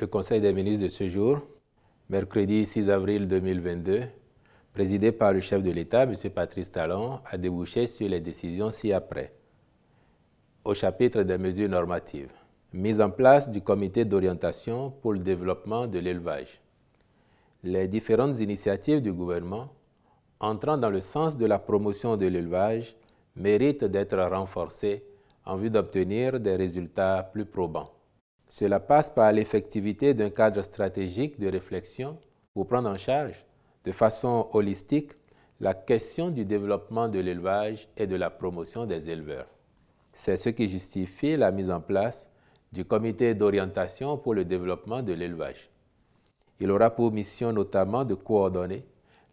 Le Conseil des ministres de ce jour, mercredi 6 avril 2022, présidé par le chef de l'État, M. Patrice Talon, a débouché sur les décisions ci-après. Au chapitre des mesures normatives, mise en place du comité d'orientation pour le développement de l'élevage. Les différentes initiatives du gouvernement entrant dans le sens de la promotion de l'élevage méritent d'être renforcées en vue d'obtenir des résultats plus probants. Cela passe par l'effectivité d'un cadre stratégique de réflexion pour prendre en charge de façon holistique la question du développement de l'élevage et de la promotion des éleveurs. C'est ce qui justifie la mise en place du comité d'orientation pour le développement de l'élevage. Il aura pour mission notamment de coordonner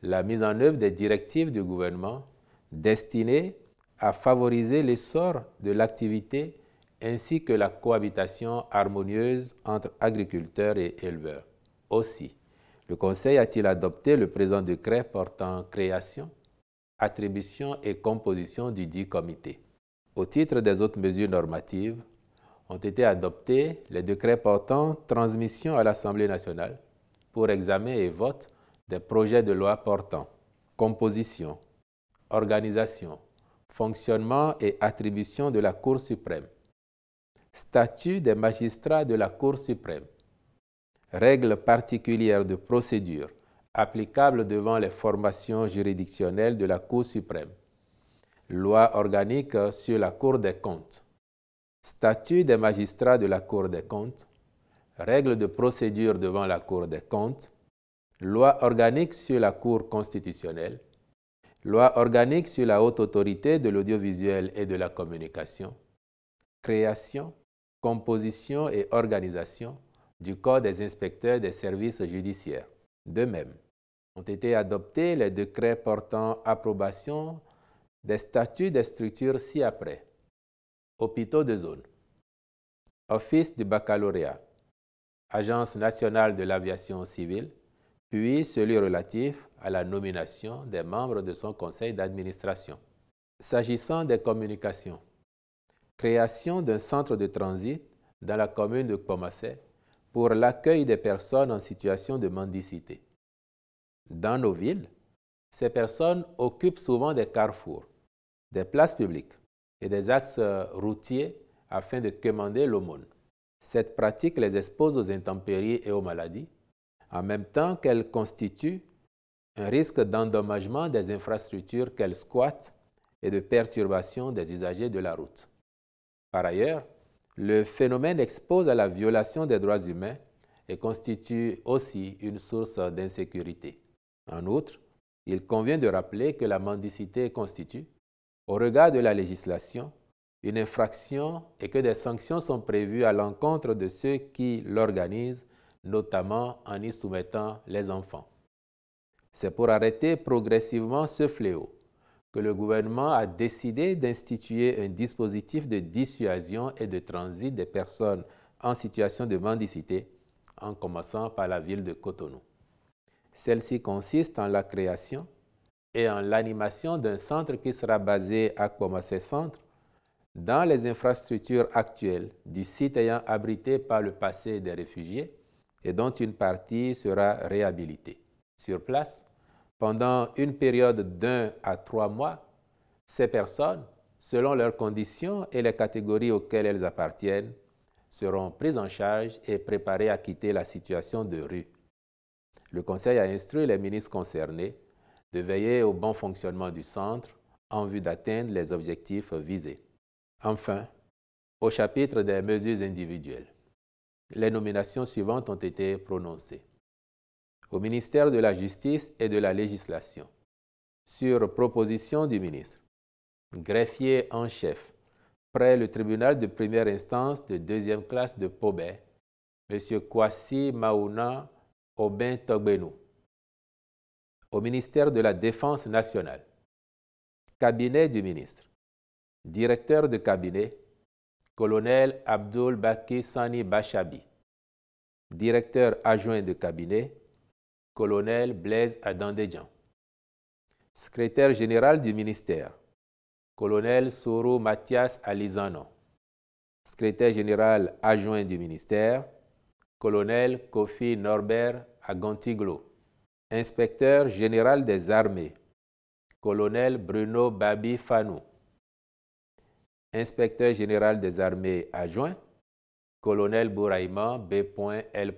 la mise en œuvre des directives du gouvernement destinées à favoriser l'essor de l'activité ainsi que la cohabitation harmonieuse entre agriculteurs et éleveurs. Aussi, le Conseil a-t-il adopté le présent décret portant création, attribution et composition du dit comité. Au titre des autres mesures normatives, ont été adoptés les décrets portant transmission à l'Assemblée nationale pour examen et vote des projets de loi portant composition, organisation, fonctionnement et attribution de la Cour suprême, Statut des magistrats de la Cour suprême. Règles particulières de procédure applicables devant les formations juridictionnelles de la Cour suprême. Loi organique sur la Cour des comptes. Statut des magistrats de la Cour des comptes. Règles de procédure devant la Cour des comptes. Loi organique sur la Cour constitutionnelle. Loi organique sur la haute autorité de l'audiovisuel et de la communication. Création, composition et organisation du Corps des inspecteurs des services judiciaires. De même, ont été adoptés les décrets portant approbation des statuts des structures ci-après. Hôpitaux de zone, Office du baccalauréat, Agence nationale de l'aviation civile, puis celui relatif à la nomination des membres de son conseil d'administration. S'agissant des communications, Création d'un centre de transit dans la commune de Pomassé pour l'accueil des personnes en situation de mendicité. Dans nos villes, ces personnes occupent souvent des carrefours, des places publiques et des axes euh, routiers afin de commander l'aumône. Cette pratique les expose aux intempéries et aux maladies, en même temps qu'elle constitue un risque d'endommagement des infrastructures qu'elles squattent et de perturbation des usagers de la route. Par ailleurs, le phénomène expose à la violation des droits humains et constitue aussi une source d'insécurité. En outre, il convient de rappeler que la mendicité constitue, au regard de la législation, une infraction et que des sanctions sont prévues à l'encontre de ceux qui l'organisent, notamment en y soumettant les enfants. C'est pour arrêter progressivement ce fléau que le gouvernement a décidé d'instituer un dispositif de dissuasion et de transit des personnes en situation de mendicité, en commençant par la ville de Cotonou. Celle-ci consiste en la création et en l'animation d'un centre qui sera basé à Comacé Centre dans les infrastructures actuelles du site ayant abrité par le passé des réfugiés et dont une partie sera réhabilitée. Sur place, pendant une période d'un à trois mois, ces personnes, selon leurs conditions et les catégories auxquelles elles appartiennent, seront prises en charge et préparées à quitter la situation de rue. Le Conseil a instruit les ministres concernés de veiller au bon fonctionnement du centre en vue d'atteindre les objectifs visés. Enfin, au chapitre des mesures individuelles, les nominations suivantes ont été prononcées au ministère de la Justice et de la Législation, sur proposition du ministre, greffier en chef près le tribunal de première instance de deuxième classe de Pobé, M. Kwasi Maouna Obin Togbenou, au ministère de la Défense nationale, cabinet du ministre, directeur de cabinet, colonel Abdul Baki Sani Bachabi, directeur adjoint de cabinet, colonel Blaise Adandéjan, Secrétaire général du ministère, colonel Soro Mathias Alizano. Secrétaire général adjoint du ministère, colonel Kofi Norbert Agantiglo. Inspecteur général des armées, colonel Bruno Babi Fanou. Inspecteur général des armées adjoint, colonel Bouraïman B.L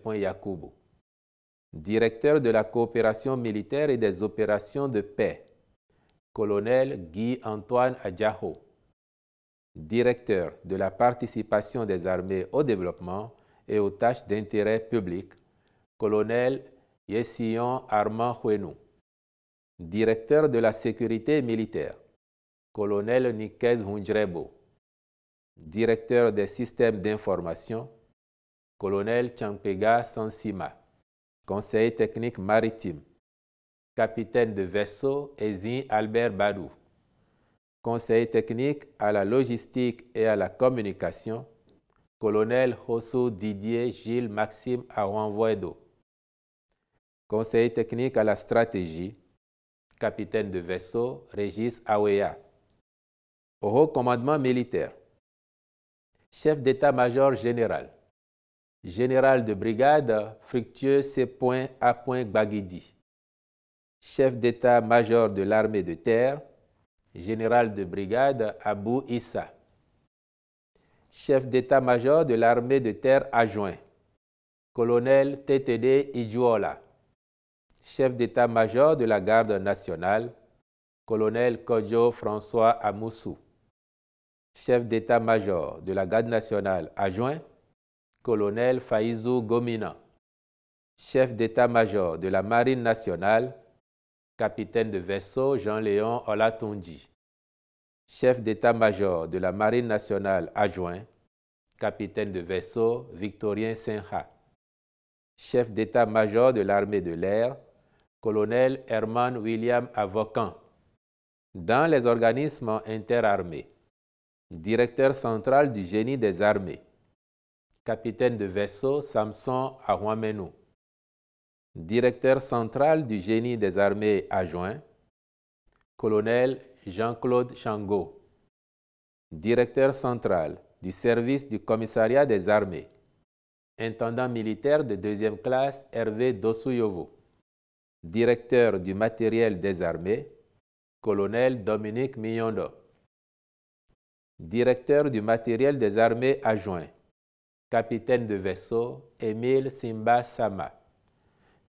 directeur de la coopération militaire et des opérations de paix, colonel Guy-Antoine Adjaho, directeur de la participation des armées au développement et aux tâches d'intérêt public, colonel Yession Armand Huenou, directeur de la sécurité militaire, colonel Nikes Hundrebo. directeur des systèmes d'information, colonel Changpega Sansima Conseil technique maritime. Capitaine de vaisseau, Ezin Albert Badou. Conseil technique à la logistique et à la communication, colonel Hosso Didier Gilles Maxime Aouanvoedo. Conseil technique à la stratégie, capitaine de vaisseau, Régis Aweya. Au haut commandement militaire, chef d'état-major général, général de brigade Fructueux C. A. Baguidi, chef d'état-major de l'armée de terre, général de brigade Abou Issa, chef d'état-major de l'armée de terre adjoint, colonel TTD Ijuola, chef d'état-major de la garde nationale, colonel Kodjo François Amoussou, chef d'état-major de la garde nationale adjoint, colonel Faizou Gomina, chef d'état-major de la Marine nationale, capitaine de vaisseau Jean-Léon Olatondi, chef d'état-major de la Marine nationale adjoint, capitaine de vaisseau Victorien Senha, chef d'état-major de l'armée de l'air, colonel Herman William Avocan, dans les organismes interarmés, directeur central du génie des armées, capitaine de vaisseau Samson Ahuamenou. directeur central du génie des armées adjoint, colonel Jean-Claude Changot. directeur central du service du commissariat des armées, intendant militaire de deuxième classe Hervé Dosuyovo, directeur du matériel des armées, colonel Dominique Miondo, directeur du matériel des armées adjoint, capitaine de vaisseau Émile Simba Sama,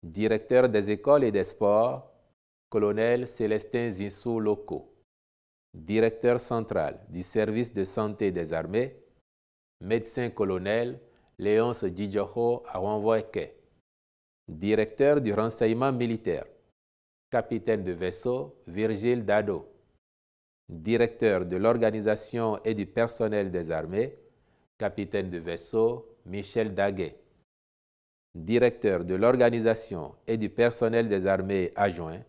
directeur des écoles et des sports, colonel Célestin Zinsou Loco, directeur central du service de santé des armées, médecin colonel Léonce Didjoho Awanvoeke, directeur du renseignement militaire, capitaine de vaisseau Virgile Dado, directeur de l'organisation et du personnel des armées, capitaine de vaisseau Michel Daguet, directeur de l'organisation et du personnel des armées adjoints,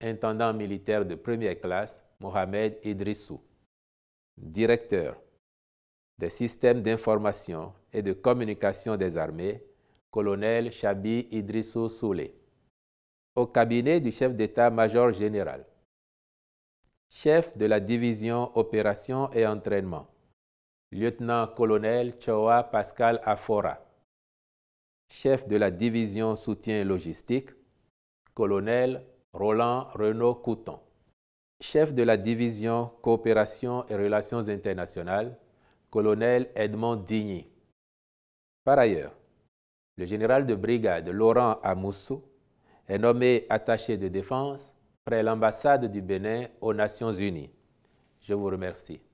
intendant militaire de première classe Mohamed Idrissou, directeur des systèmes d'information et de communication des armées, colonel Chabi Idrissou Soule, au cabinet du chef d'état-major général, chef de la division opération et entraînement, lieutenant-colonel Choa Pascal Afora, chef de la division soutien logistique, colonel Roland Renaud Couton, chef de la division coopération et relations internationales, colonel Edmond Digny. Par ailleurs, le général de brigade Laurent Amoussou est nommé attaché de défense près l'ambassade du Bénin aux Nations Unies. Je vous remercie.